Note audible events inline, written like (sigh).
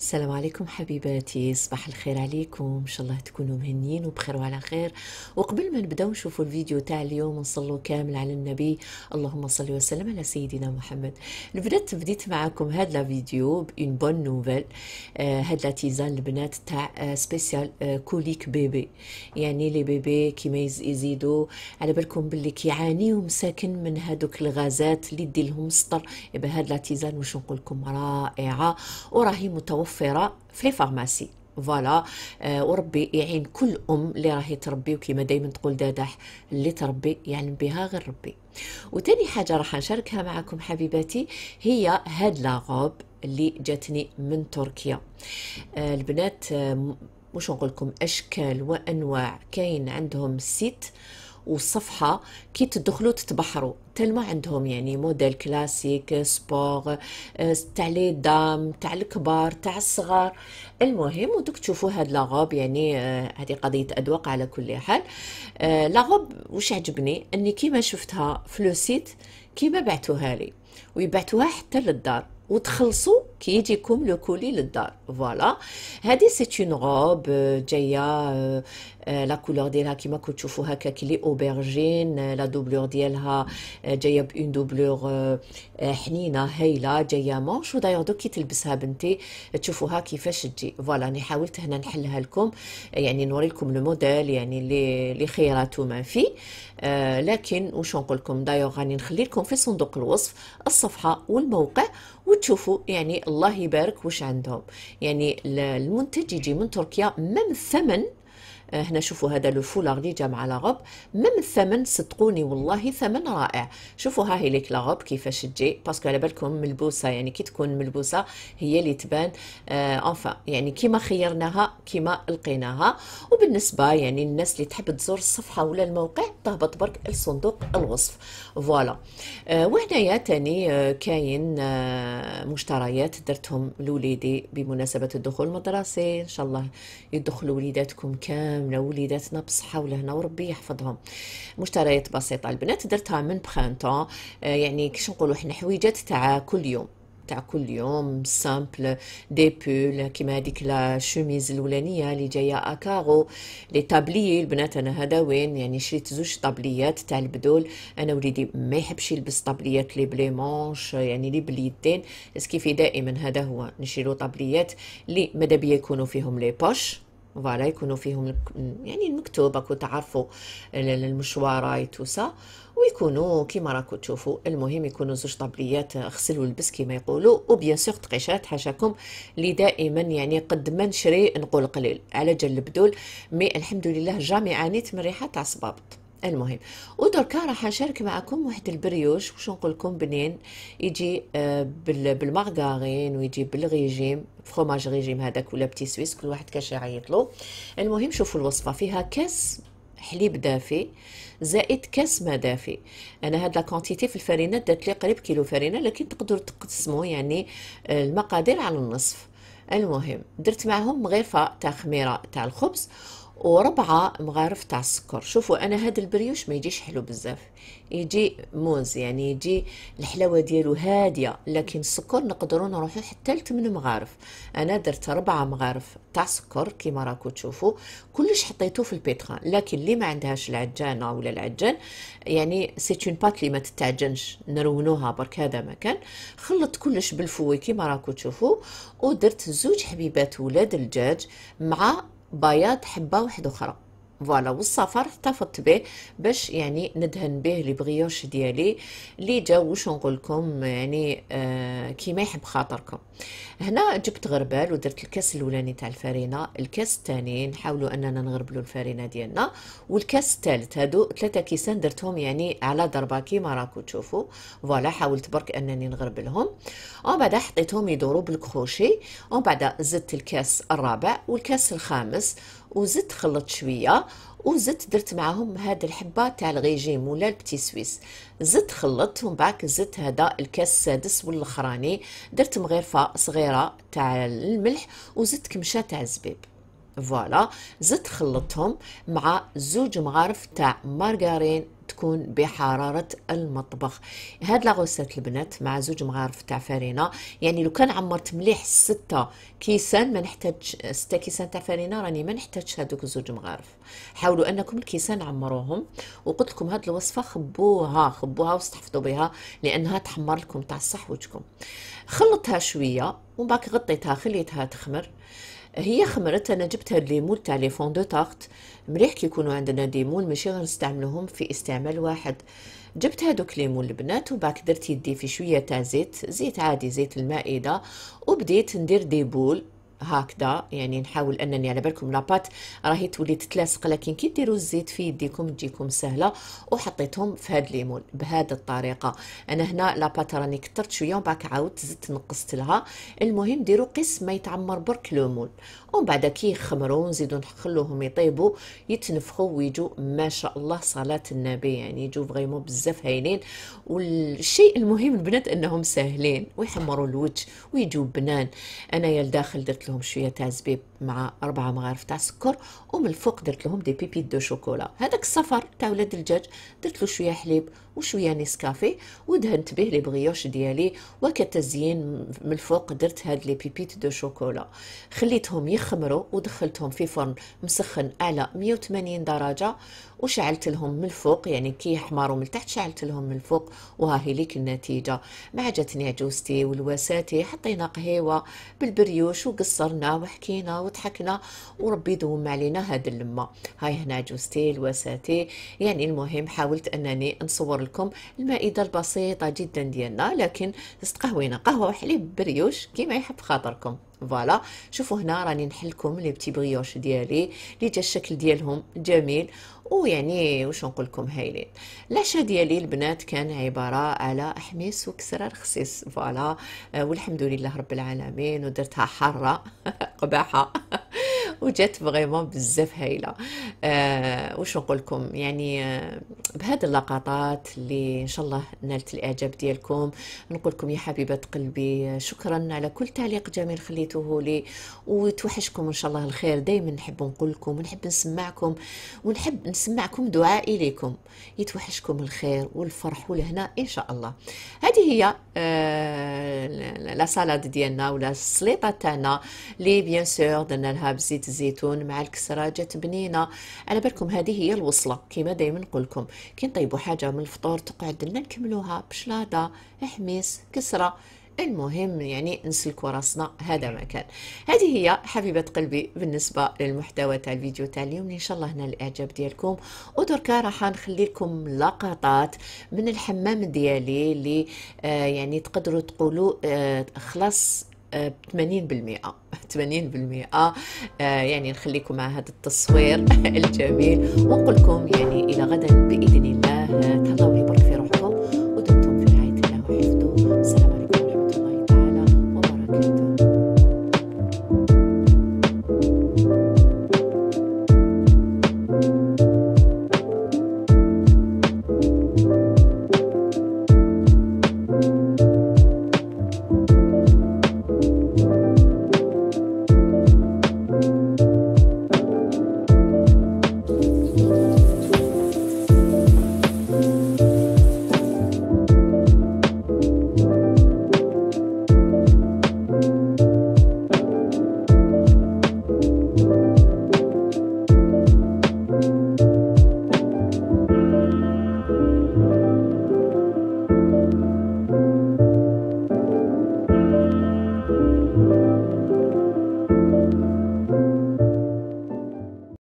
السلام عليكم حبيباتي صباح الخير عليكم ان شاء الله تكونوا مهنيين وبخير وعلى خير وقبل ما نبداو نشوفوا الفيديو تاع اليوم نصلوا كامل على النبي اللهم صل وسلم على سيدنا محمد البنات بديت معاكم هذا الفيديو بون بون نوفيل آه هاد لا تيزان البنات تاع آه سبيسيال آه كوليك بيبي يعني لي بيبي كيما يزيدوا على بالكم باللي كيعانيو مساكن من هادوك الغازات اللي دير لهم السطر يبقى هاد لا تيزان واش نقول لكم رائعه وراهي متوفره متوفره في لي فارماسي فوالا آه، وربي يعين كل ام اللي راهي تربي وكيما دائما تقول داداح اللي تربي يعلم بها غير ربي وتاني حاجه راح نشاركها معكم حبيباتي هي هاد لاغوب اللي جاتني من تركيا آه، البنات آه مش نقول لكم اشكال وانواع كاين عندهم سيت والصفحه كي تدخلوا تتبحروا تلما عندهم يعني موديل كلاسيك سبور آه، تاع لي دام تاع الكبار تاع الصغار المهم ودك تشوفوا هاد لاغوب يعني هذه آه، قضيه اذواق على كل حال آه، لاغوب واش عجبني اني كيما شفتها في لو سيت كيما بعتوها لي ويبعتوها حتى للدار وتخلصوا كي يجيكم لو كولي للدار فوالا هذه سي اون روب جايه لا كولور ديالها كما كتشوفوا هكا لي اوبرجين لا دوبلور ديالها جايه بون دوبلور حنينه هايله جايه مونش ودايوغ دوك كي تلبسها بنتي تشوفوها كيفاش تجي فوالا انا حاولت هنا نحلها لكم يعني نوري لكم موديل يعني لي لي خيراتو ما فيه آه لكن واش نقول لكم دايوغ راني نخلي لكم في صندوق الوصف الصفحه والموقع وتشوفوا يعني الله يبارك واش عندهم يعني المنتج يجي من تركيا مم ثمن هنا شوفوا هذا لو فولار اللي جا مع لاغوب ميم الثمن صدقوني والله ثمن رائع شوفوا ها هي ليك لاغوب كيفاش تجي باسكو على بالكم ملبوسه يعني كي تكون ملبوسه هي اللي تبان اونفا آه يعني كيما خيرناها كيما لقيناها وبالنسبه يعني الناس اللي تحب تزور الصفحه ولا الموقع تهبط برك لصندوق الوصف فوالا آه وهنايا تاني آه كاين آه مشتريات درتهم لوليدي بمناسبه الدخول المدرسي ان شاء الله يدخلوا وليداتكم كامل لأيامنا وليداتنا بالصحة ولهنا وربي يحفظهم مشتريات بسيطة البنات درتها من بخانتون آه، يعني كيش نقولوا حنا حويجات تاع كل يوم تاع كل يوم سامبل دي بول كيما هذيك لا شوميز الاولانيه اللي جايه اكاغو لي طابليي البنات انا هذا وين يعني شريت زوج طابليات تاع البدول انا وليدي ما يحبش يلبس طابليات لي بلي مونش يعني لي باليدين اسكيفي دائما هذا هو نشيلو طابليات اللي مادابيا يكونوا فيهم لي بوش فوالا يكونوا فيهم يعني المكتوب راكو تعرفوا المشوارات توسا ويكونوا كيما راكو تشوفوا المهم يكونوا زوج طابليات آه، غسل ولبس كيما يقولوا وبيان سور تقيشات حاشاكم اللي دائما يعني قد ما نشري نقول قليل على جال البدول مي الحمد لله جامي عانيت من ريحه تاع صبابط المهم ودركا راح نشارك معكم واحد البريوش وش نقول لكم بنين يجي آه، بالمارغارين ويجي بالغيجيم فروماج غيجيم هذاك ولا بتي سويس كل واحد كاش يعيطلو المهم شوفوا الوصفه فيها كاس حليب دافي زائد كاس ما دافي انا هاد لا كونتيتي في الفرينه دات لي قريب كيلو فرينه لكن تقدروا تقسموا يعني آه، المقادير على النصف المهم درت معهم مغرفه تاع خميره تاع الخبز وربعة مغارف تاع السكر شوفوا انا هذا البريوش ما يجيش حلو بزاف يجي موز يعني يجي الحلاوة ديالو هادية لكن السكر نقدروا نروحوا حتى لثمان مغارف انا درت ربعة مغارف تاع السكر كيما راكو تشوفوا كلش حطيته في البيتخان لكن اللي ما عندهاش العجانة ولا العجان يعني سي اون بات اللي ما تتعجنش نرونوها برك هذا ما كان خلطت كلش بالفوي كيما راكو تشوفوا ودرت زوج حبيبات ولاد الدجاج مع بياض حبة واحدة أخرى فوالا والصفر احتفظت به باش يعني ندهن به لي بغيوش ديالي اللي جا واش نقول لكم يعني آه كيما يحب خاطركم هنا جبت غربال ودرت الكاس الاولاني تاع الفرينه الكاس الثاني نحاولوا اننا نغربلوا الفرينه ديالنا والكاس الثالث هادو ثلاثه كيسان درتهم يعني على ضربه كيما راكم تشوفوا فوالا حاولت برك انني نغربلهم ومن بعد حطيتهم يدوروا بالكروشي ومن بعد زدت الكاس الرابع والكاس الخامس وزدت خلطت شويه وزدت درت معاهم هاد الحبه تاع الغيجيم ولا البتي سويس زدت خلطتهم باك زدت هذا الكاس السادس والاخراني درت مغرفه صغيره تاع الملح وزدت كمشه تاع الزبيب فوالا زدت خلطتهم مع زوج مغارف تاع مارغارين تكون بحرارة المطبخ هاد لاغوسيت البنات مع زوج مغارف تاع فارينة يعني لو كان عمرت مليح ستة كيسان ما نحتاج ستة كيسان تاع فارينة راني ما نحتاجش هادوك زوج مغارف حاولوا انكم الكيسان عمروهم وقلت لكم هاد الوصفة خبوها خبوها واستحفظوا بها لانها تحمر لكم تاع صحوتكم وجهكم خلطها شوية ومن بعد غطيتها خليتها تخمر هي خمرت انا جبتها الليمون تاع لي فون دو طاغت مليح كي يكونوا عندنا ليمون ماشي غير نستعملوهم في استعمال واحد جبت هذوك ليمون البنات وباك درت يدي في شويه تاع زيت زيت عادي زيت المائده وبديت ندير دي بول هكذا يعني نحاول انني على بالكم لاباط راهي تولي تتلاصق لكن كي ديروا الزيت في يديكم تجيكم سهله وحطيتهم في هاد الليمون بهذه الطريقه انا هنا لاباط راني كثرت شويه ومن بعد عاودت زدت نقصت لها المهم ديروا قسم ما يتعمر برك لومون ومن بعد كي يخمروا نزيدوا نخلوهم يطيبوا يتنفخوا ويجوا ما شاء الله صلاه النبي يعني يجوا فريمون بزاف هايلين والشيء المهم البنات انهم ساهلين ويحمروا الوجه ويجوا بنان انايا لداخل درت گفتم تزبیب مع أربعة مغارف تاع سكر ومن الفوق درت لهم دي بيبيت دو شوكولا هذاك الصفر تاع ولاد الدجاج درت له شوية حليب وشوية نسكافي ودهنت به لي بغيوش ديالي وكتزيين من الفوق درت هاد لي بيبيت دو شوكولا خليتهم يخمروا ودخلتهم في فرن مسخن على 180 درجة وشعلت لهم من الفوق يعني كي يحمروا من تحت شعلت لهم من الفوق وها هي ليك النتيجة مع جاتني عجوزتي والواساتي حطينا قهيوة بالبريوش وقصرنا وحكينا وضحكنا وربي يدوم علينا هاد اللمه هاي هنا جوستي الوساتي يعني المهم حاولت انني نصور لكم المائده البسيطه جدا ديالنا لكن استقهوينا قهوه وحليب بريوش كيما يحب خاطركم فوالا شوفوا هنا راني نحلكم لي بتي بريوش ديالي اللي جا الشكل ديالهم جميل ويعني واش نقول لكم هايلين العشاء ديالي البنات كان عباره على حميس وكسره رخصيص فوالا آه، والحمد لله رب العالمين ودرتها حاره (laughs) قباحه (laughs) (laughs) وجات فريمون بزاف هايله آه واش نقول لكم يعني آه بهاد اللقطات اللي ان شاء الله نالت الاعجاب ديالكم نقول لكم يا حبيبه قلبي شكرا على كل تعليق جميل خليتوه لي وتوحشكم ان شاء الله الخير دائما نحب نقول لكم ونحب نسمعكم ونحب نسمعكم دعائي اليكم يتوحشكم الخير والفرح والهنا ان شاء الله هذه هي آه لا سالاد ديالنا ولا السليطه تاعنا اللي بيان سور درنا لها بزيت الزيتون مع الكسرة جات بنينة على بالكم هذه هي الوصلة كما دايما نقولكم كي نطيبوا حاجة من الفطور تقعد لنا نكملوها بشلاضة حميص كسرة المهم يعني نسلكوا راسنا هذا ما كان هذه هي حبيبة قلبي بالنسبة للمحتوى تاع الفيديو تاع اليوم ان شاء الله هنا الاعجاب ديالكم ودركا راح نخلي لكم لقطات من الحمام ديالي اللي آه يعني تقدروا تقولوا آه خلاص ب 80% 80% يعني نخليكم مع هذا التصوير (laughs) الجميل ونقول لكم يعني الى غدا باذن الله تهلاو